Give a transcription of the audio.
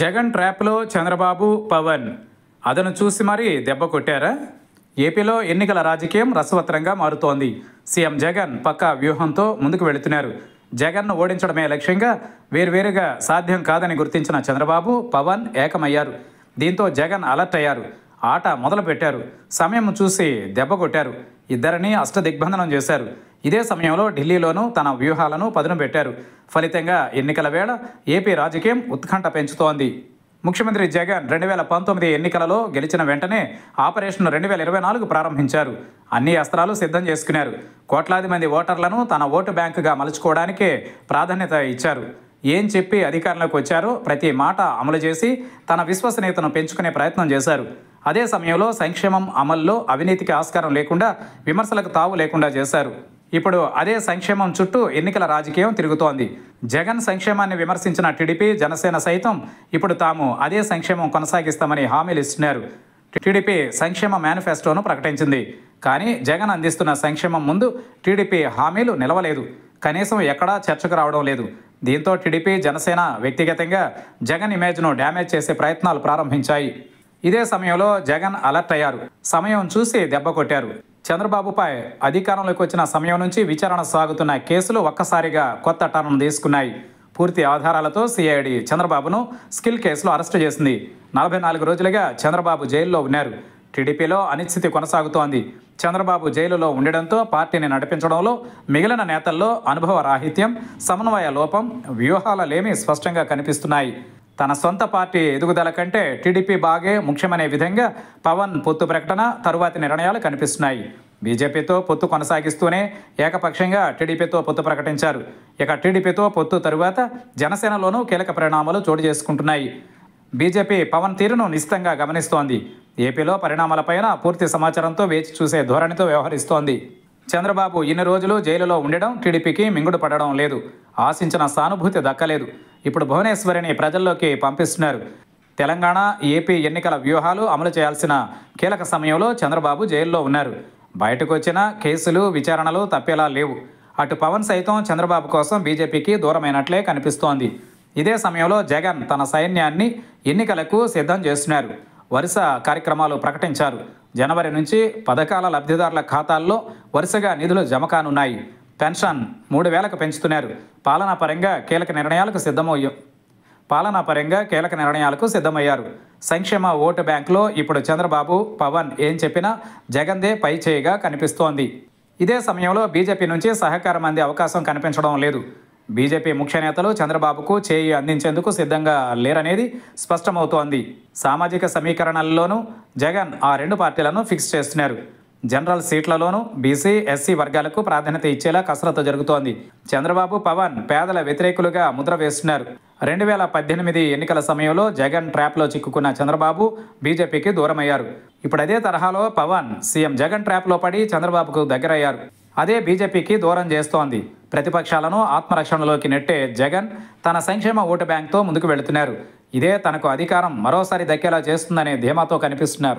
జగన్ ట్రాప్లో చంద్రబాబు పవన్ అదను చూసి మరీ దెబ్బ కొట్టారా ఏపీలో ఎన్నికల రాజకీయం రసవత్రంగా మారుతోంది సీఎం జగన్ పక్కా వ్యూహంతో ముందుకు వెళుతున్నారు జగన్ను ఓడించడమే లక్ష్యంగా వేరువేరుగా సాధ్యం కాదని గుర్తించిన చంద్రబాబు పవన్ ఏకమయ్యారు దీంతో జగన్ అలర్ట్ అయ్యారు ఆట మొదలుపెట్టారు సమయం చూసి దెబ్బ కొట్టారు ఇద్దరిని అష్టదిగ్బంధనం చేశారు ఇదే సమయంలో ఢిల్లీలోనూ తన వ్యూహాలను పదును పెట్టారు ఫలితంగా ఎన్నికల వేళ ఏపీ రాజకీయం ఉత్కంఠ పెంచుతోంది ముఖ్యమంత్రి జగన్ రెండు వేల పంతొమ్మిది ఎన్నికలలో గెలిచిన వెంటనే ఆపరేషన్ రెండు వేల ఇరవై నాలుగు ప్రారంభించారు అన్ని అస్త్రాలు సిద్ధం చేసుకున్నారు కోట్లాది మంది ఓటర్లను తన ఓటు బ్యాంకుగా మలుచుకోవడానికే ప్రాధాన్యత ఇచ్చారు ఏం చెప్పి అధికారంలోకి వచ్చారో ప్రతి మాట అమలు చేసి తన విశ్వసనీయతను పెంచుకునే ప్రయత్నం చేశారు అదే సమయంలో సంక్షేమం అమల్లో అవినీతికి ఆస్కారం లేకుండా విమర్శలకు తావు లేకుండా చేశారు ఇప్పుడు అదే సంక్షేమం చుట్టూ ఎన్నికల రాజకీయం తిరుగుతోంది జగన్ సంక్షేమాన్ని విమర్శించిన టీడీపీ జనసేన సైతం ఇప్పుడు తాము అదే సంక్షేమం కొనసాగిస్తామని హామీలు ఇస్తున్నారు టీడీపీ సంక్షేమ మేనిఫెస్టోను ప్రకటించింది కానీ జగన్ అందిస్తున్న సంక్షేమం ముందు టీడీపీ హామీలు నిలవలేదు కనీసం ఎక్కడా చర్చకు రావడం లేదు దీంతో టీడీపీ జనసేన వ్యక్తిగతంగా జగన్ ఇమేజ్ను డ్యామేజ్ చేసే ప్రయత్నాలు ప్రారంభించాయి ఇదే సమయంలో జగన్ అలర్ట్ అయ్యారు సమయం చూసి దెబ్బ కొట్టారు చంద్రబాబుపై అధికారంలోకి వచ్చిన సమయం నుంచి విచారణ సాగుతున్న కేసులు ఒక్కసారిగా కొత్త టర్న్ తీసుకున్నాయి పూర్తి ఆధారాలతో సిఐడి చంద్రబాబును స్కిల్ కేసులో అరెస్టు చేసింది నలభై నాలుగు రోజులుగా చంద్రబాబు జైల్లో ఉన్నారు టీడీపీలో అనిశ్చితి కొనసాగుతోంది చంద్రబాబు జైలులో ఉండడంతో పార్టీని నడిపించడంలో మిగిలిన నేతల్లో అనుభవ రాహిత్యం సమన్వయ లోపం వ్యూహాలలేమీ స్పష్టంగా కనిపిస్తున్నాయి తన సొంత పార్టీ ఎదుగుదల కంటే టీడీపీ బాగే ముఖ్యమనే విధంగా పవన్ పొత్తు ప్రకటన తరువాతి నిర్ణయాలు కనిపిస్తున్నాయి బీజేపీతో పొత్తు కొనసాగిస్తూనే ఏకపక్షంగా టీడీపీతో పొత్తు ప్రకటించారు ఇక టీడీపీతో పొత్తు తరువాత జనసేనలోనూ కీలక పరిణామాలు చోటు చేసుకుంటున్నాయి బీజేపీ పవన్ తీరును నిశ్చితంగా గమనిస్తోంది ఏపీలో పరిణామాలపైన పూర్తి సమాచారంతో వేచి చూసే ధోరణితో వ్యవహరిస్తోంది చంద్రబాబు ఇన్ని రోజులు జైలులో ఉండడం టీడీపీకి మింగుడు పడడం లేదు ఆశించిన సానుభూతి దక్కలేదు ఇప్పుడు భువనేశ్వరిని ప్రజల్లోకి పంపిస్తున్నారు తెలంగాణ ఏపీ ఎన్నికల వ్యూహాలు అమలు చేయాల్సిన కీలక సమయంలో చంద్రబాబు జైల్లో ఉన్నారు బయటకు వచ్చిన కేసులు విచారణలు తప్పేలా లేవు అటు పవన్ సైతం చంద్రబాబు కోసం బీజేపీకి దూరమైనట్లే కనిపిస్తోంది ఇదే సమయంలో జగన్ తన సైన్యాన్ని ఎన్నికలకు సిద్ధం చేస్తున్నారు వరుస కార్యక్రమాలు ప్రకటించారు జనవరి నుంచి పథకాల లబ్ధిదారుల ఖాతాల్లో వరుసగా నిధులు జమ కానున్నాయి పెన్షన్ మూడు వేలకు పెంచుతున్నారు పాలనాపరంగా కీలక నిర్ణయాలకు సిద్ధమయ్య పాలనాపరంగా కీలక నిర్ణయాలకు సిద్ధమయ్యారు సంక్షేమ ఓటు బ్యాంకులో ఇప్పుడు చంద్రబాబు పవన్ ఏం చెప్పినా జగందే పై కనిపిస్తోంది ఇదే సమయంలో బీజేపీ నుంచి సహకారం అందే అవకాశం కనిపించడం లేదు బీజేపీ ముఖ్య నేతలు చంద్రబాబుకు చేయి అందించేందుకు సిద్ధంగా లేరనేది స్పష్టమవుతోంది సామాజిక సమీకరణల్లోనూ జగన్ ఆ రెండు పార్టీలను ఫిక్స్ చేస్తున్నారు జనరల్ సీట్లలోనూ బీసీ ఎస్సీ వర్గాలకు ప్రాధాన్యత ఇచ్చేలా కసరత్తు జరుగుతోంది చంద్రబాబు పవన్ పేదల వ్యతిరేకులుగా ముద్ర వేస్తున్నారు రెండు వేల పద్దెనిమిది ఎన్నికల సమయంలో జగన్ ట్రాప్లో చిక్కుకున్న చంద్రబాబు బీజేపీకి దూరమయ్యారు ఇప్పుడు అదే తరహాలో పవన్ సీఎం జగన్ ట్రాప్లో పడి చంద్రబాబుకు దగ్గరయ్యారు అదే బీజేపీకి దూరం చేస్తోంది ప్రతిపక్షాలను ఆత్మరక్షణలోకి నెట్టే జగన్ తన సంక్షేమ ఓటు బ్యాంక్తో ముందుకు వెళుతున్నారు ఇదే తనకు అధికారం మరోసారి దక్కేలా చేస్తుందనే ధీమాతో కనిపిస్తున్నారు